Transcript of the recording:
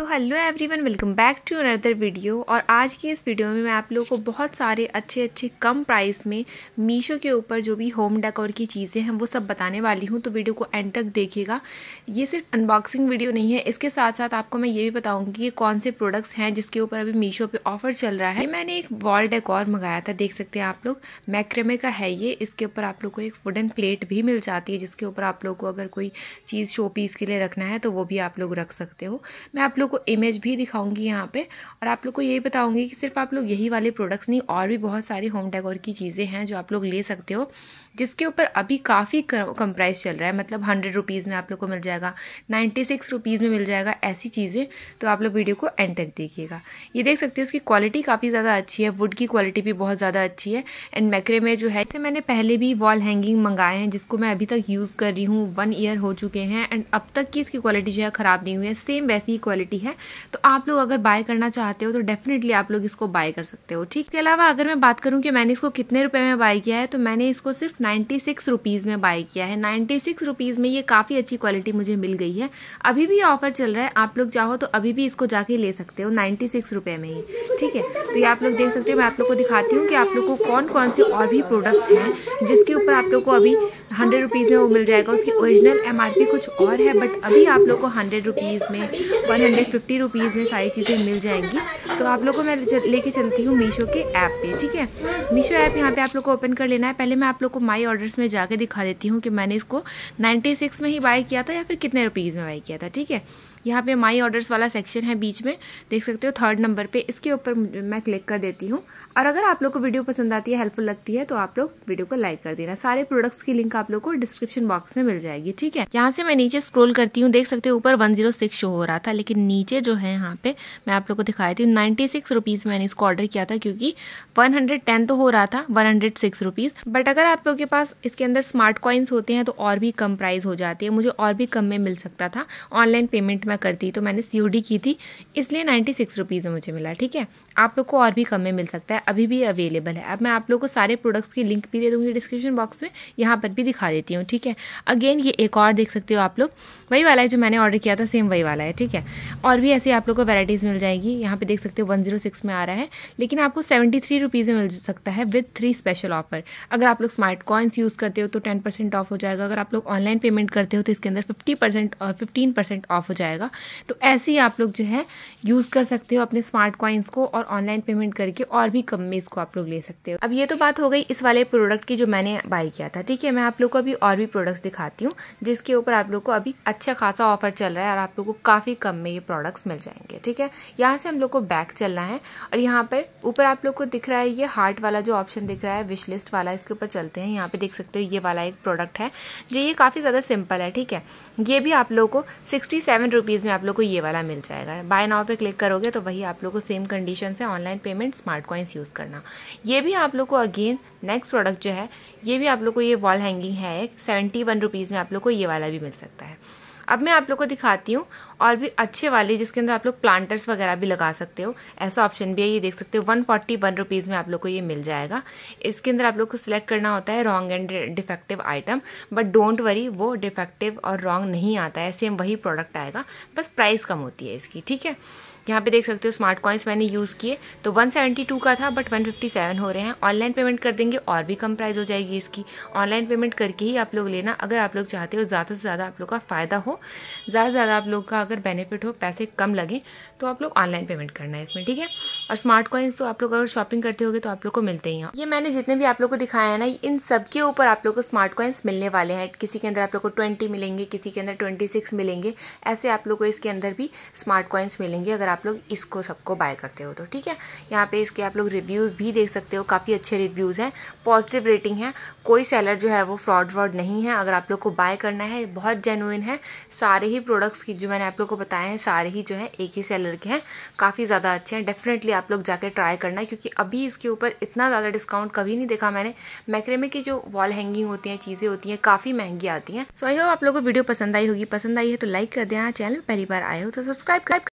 so hello everyone welcome back to another video और आज की इस वीडियो में मैं आप लोगों को बहुत सारे अच्छे अच्छे कम प्राइस में मीशो के ऊपर जो भी होम डेकोर की चीज़ें हैं वो सब बताने वाली हूँ तो वीडियो को एंड तक देखिएगा ये सिर्फ अनबॉक्सिंग वीडियो नहीं है इसके साथ साथ आपको मैं ये भी बताऊँगी कि कौन से प्रोडक्ट्स हैं जिसके ऊपर अभी मीशो पर ऑफर चल रहा है मैंने एक वॉल डेकोर मंगाया था देख सकते हैं आप लोग मैक्रेमे का है ये इसके ऊपर आप लोग को एक वुडन प्लेट भी मिल जाती है जिसके ऊपर आप लोग को अगर कोई चीज़ शो पीस के लिए रखना है तो वो भी आप लोग रख सकते हो मैं आप लोग लोग को इमेज भी दिखाऊंगी यहाँ पे और आप लोग को यही बताऊंगी कि सिर्फ आप लोग यही वाले प्रोडक्ट्स नहीं और भी बहुत सारी होम डेकोर की चीज़ें हैं जो आप लोग ले सकते हो जिसके ऊपर अभी काफ़ी कम प्राइस चल रहा है मतलब हंड्रेड रुपीज़ में आप लोग को मिल जाएगा नाइन्टी सिक्स रुपीज़ में मिल जाएगा ऐसी चीज़ें तो आप लोग वीडियो को एंड तक देखिएगा ये देख सकते हो उसकी क्वालिटी काफ़ी ज़्यादा अच्छी है वुड की क्वालिटी भी बहुत ज़्यादा अच्छी है एंड मैक्रे में जो है जैसे मैंने पहले भी वॉल हैंगिंग मंगाए हैं जिसको मैं अभी तक यूज़ कर रही हूँ वन ईयर हो चुके हैं एंड अब तक की इसकी क्वालिटी जो है ख़राब नहीं हुई है सेम वैसी ही क्वालिटी रहती है तो आप लोग अगर बाय करना चाहते हो तो डेफिनेटली आप लोग इसको बाय कर सकते हो ठीक इसके अलावा अगर मैं बात करूँ कि मैंने इसको कितने रुपये में बाय किया है तो मैंने इसको सिर्फ नाइन्टी सिक्स में बाय किया है नाइन्टी सिक्स में ये काफ़ी अच्छी क्वालिटी मुझे मिल गई है अभी भी ऑफर चल रहा है आप लोग चाहो तो अभी भी इसको जाके ले सकते हो नाइन्टी सिक्स में ही ठीक है तो ये आप लोग देख सकते हो मैं आप लोग को दिखाती हूँ कि आप लोग को कौन कौन से और भी प्रोडक्ट्स हैं जिसके ऊपर आप लोग को अभी हंड्रेड रुपीज़ में वो मिल जाएगा उसकी ओरिजिनल एम कुछ और है बट अभी आप लोग को हंड्रेड रुपीज़ में वन हंड्रेड फिफ्टी रुपीज़ में सारी चीज़ें मिल जाएंगी तो आप लोग को मैं लेके चलती हूँ मीशो के ऐप पे ठीक है मीशो ऐप यहाँ पे आप लोग को ओपन कर लेना है पहले मैं आप लोग को माई ऑर्डर्स में जाके दिखा देती हूँ कि मैंने इसको नाइन्टी में ही बाई किया था या फिर कितने रुपीज़ में बाई किया था ठीक है यहाँ पे माई ऑर्डर्स वाला सेक्शन है बीच में देख सकते हो थर्ड नंबर पे इसके ऊपर मैं क्लिक कर देती हूँ और अगर आप लोग को वीडियो पसंद आती है हेल्पफुल लगती है तो आप लोग वीडियो को लाइक कर देना सारे प्रोडक्ट्स की लिंक आप लोग को डिस्क्रिप्शन बॉक्स में मिल जाएगी ठीक है यहाँ से मैं नीचे स्क्रोल करती हूँ देख सकते हो ऊपर वन शो हो रहा था लेकिन नीचे जो है यहाँ पे मैं आप लोग को दिखाई थी नाइन्टी सिक्स रुपीज़ मैंने इसको ऑर्डर किया था क्योंकि वन हंड्रेड टेन तो हो रहा था one hundred six rupees but अगर आप लोग के पास इसके अंदर स्मार्ट कॉइन्स होते हैं तो और भी कम प्राइस हो जाती है मुझे और भी कम में मिल सकता था ऑनलाइन पेमेंट मैं करती तो मैंने सी की थी इसलिए नाइन्टी सिक्स रुपीज़ में मुझे मिला ठीक है आप लोग को और भी कम में मिल सकता है अभी भी अवेलेबल है अब मैं आप लोग को सारे प्रोडक्ट्स की लिंक भी दे दूँगी डिस्क्रिप्शन बॉक्स में यहाँ पर भी दिखा देती हूँ ठीक है अगेन ये एक और देख सकते हो आप लोग वही वाला है जो मैंने ऑर्डर किया था सेम वही वाला है ठीक है और भी ऐसे आप लोग को वेराइटीज़ मिल जाएगी यहाँ पे देख सकते हो वन जीरो सिक्स में आ रहा है लेकिन आपको सेवेंटी थ्री रुपीज़ में मिल सकता है विथ थ्री स्पेशल ऑफर अगर आप लोग स्मार्ट कॉइन्स यूज़ करते हो तो टेन परसेंट ऑफ हो जाएगा अगर आप लोग ऑनलाइन पेमेंट करते हो तो इसके अंदर fifty percent fifteen percent off हो जाएगा जाएगा तो ऐसे ही आप लोग जो है यूज़ कर सकते हो अपने स्मार्ट कॉइन्स को और ऑनलाइन पेमेंट करके और भी कम में इसको आप लोग ले सकते हो अब ये तो बात हो गई इस वाले प्रोडक्ट की जो मैंने बाई किया था ठीक है मैं आप लोग को अभी और भी प्रोडक्ट्स दिखाती हूँ जिसके ऊपर आप लोग को अभी अच्छा खासा ऑफर चल रहा है और आप लोग को काफ़ी कम में ये प्रोडक्ट्स मिल जाएंगे ठीक है यहाँ से हम लोग को बैक चलना है और यहाँ पर ऊपर आप लोग को दिख रहा है ये हार्ट वाला जो ऑप्शन दिख रहा है विश लिस्ट वाला इसके ऊपर चलते हैं यहाँ पे देख सकते हो ये वाला एक प्रोडक्ट है जो ये काफ़ी ज़्यादा सिंपल है ठीक है ये भी आप लोग को सिक्सटी सेवन रुपीज़ में आप लोग को ये वाला मिल जाएगा बाय नाव पे क्लिक करोगे तो वही आप लोग को सेम कंडीशन से online payment smart coins use करना ये भी आप लोग को अगेन नेक्स्ट प्रोडक्ट जो है ये भी आप लोग को ये वॉल हैंगिंग है सेवेंटी वन रुपीज़ में आप लोग को ये वाला भी मिल सकता है अब मैं आप लोग को दिखाती हूँ और भी अच्छे वाले जिसके अंदर आप लोग प्लांटर्स वगैरह भी लगा सकते हो ऐसा ऑप्शन भी है ये देख सकते हो वन फोर्टी वन रुपीज़ में आप लोग को ये मिल जाएगा इसके अंदर आप लोग को सिलेक्ट करना होता है wrong and defective item but don't worry वो डिफेक्टिव और रॉन्ग नहीं आता है सेम वही प्रोडक्ट आएगा बस प्राइस कम होती है इसकी ठीक है यहाँ पे देख सकते हो स्मार्ट कॉइन्स मैंने यूज़ किए तो 172 का था बट 157 हो रहे हैं ऑनलाइन पेमेंट कर देंगे और भी कम प्राइस हो जाएगी इसकी ऑनलाइन पेमेंट करके ही आप लोग लेना अगर आप लोग चाहते हो ज़्यादा से ज़्यादा आप लोग का फ़ायदा हो ज़्यादा से ज़्यादा आप लोग का अगर बेनिफिट हो पैसे कम लगे तो आप लोग ऑनलाइन पेमेंट करना है इसमें ठीक है और स्मार्ट कॉइन्स तो आप लोग अगर शॉपिंग करते होगे तो आप लोग को मिलते ही हैं ये मैंने जितने भी आप लोग को दिखाया है ना इन सब के ऊपर आप लोग को स्मार्ट कॉइन्स मिलने वाले हैं किसी के अंदर आप लोग को ट्वेंटी मिलेंगे किसी के अंदर ट्वेंटी सिक्स मिलेंगे ऐसे आप लोग को इसके अंदर भी स्मार्ट कॉइन्स मिलेंगे अगर आप लोग इसको सबको बाय करते हो तो ठीक है यहाँ पे इसके आप लोग रिव्यूज़ भी देख सकते हो काफ़ी अच्छे रिव्यूज़ हैं पॉजिटिव रेटिंग है कोई सेलर जो है वो फ्रॉड व्रॉड नहीं है अगर आप लोग को बाय करना है बहुत जेनुइन है सारे ही प्रोडक्ट्स की जो मैंने आप लोग को बताए हैं सारे ही जो है एक ही सेलर के हैं काफ़ी ज़्यादा अच्छे हैं डेफिनेटली आप लोग जाकर ट्राई करना क्योंकि अभी इसके ऊपर इतना ज़्यादा डिस्काउंट कभी नहीं देखा मैंने मैक्रेमे की जो वॉल हैंगिंग होती हैं चीज़ें होती हैं काफ़ी महंगी आती हैं सो आई होप आप लोगों को वीडियो पसंद आई होगी पसंद आई है तो लाइक कर देना चैनल पहली बार आए हो तो सब्सक्राइब कर